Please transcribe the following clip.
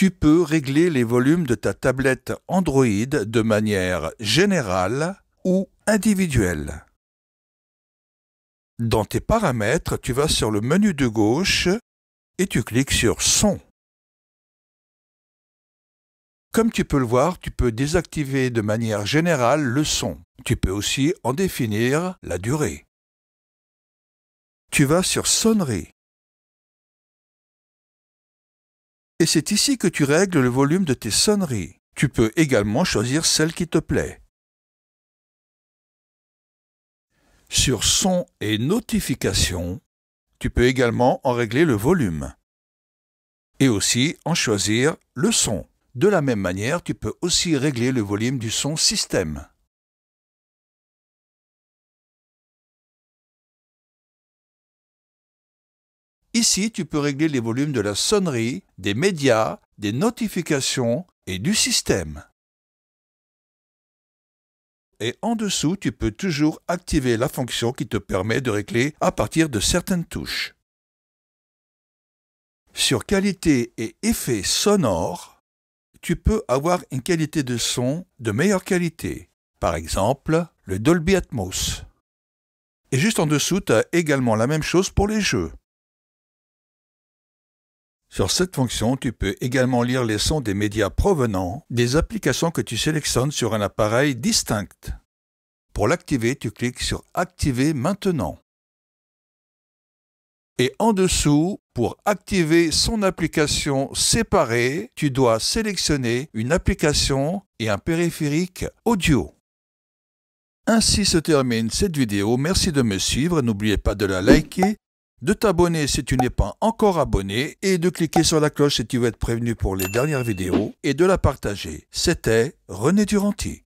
tu peux régler les volumes de ta tablette Android de manière générale ou individuelle. Dans tes paramètres, tu vas sur le menu de gauche et tu cliques sur Son. Comme tu peux le voir, tu peux désactiver de manière générale le son. Tu peux aussi en définir la durée. Tu vas sur Sonnerie. et c'est ici que tu règles le volume de tes sonneries. Tu peux également choisir celle qui te plaît. Sur Son et Notifications, tu peux également en régler le volume et aussi en choisir le son. De la même manière, tu peux aussi régler le volume du son système. Ici, tu peux régler les volumes de la sonnerie, des médias, des notifications et du système. Et en dessous, tu peux toujours activer la fonction qui te permet de régler à partir de certaines touches. Sur qualité et effet sonore, tu peux avoir une qualité de son de meilleure qualité, par exemple le Dolby Atmos. Et juste en dessous, tu as également la même chose pour les jeux. Sur cette fonction, tu peux également lire les sons des médias provenant des applications que tu sélectionnes sur un appareil distinct. Pour l'activer, tu cliques sur Activer maintenant. Et en dessous, pour activer son application séparée, tu dois sélectionner une application et un périphérique audio. Ainsi se termine cette vidéo. Merci de me suivre. N'oubliez pas de la liker de t'abonner si tu n'es pas encore abonné et de cliquer sur la cloche si tu veux être prévenu pour les dernières vidéos et de la partager. C'était René Duranti.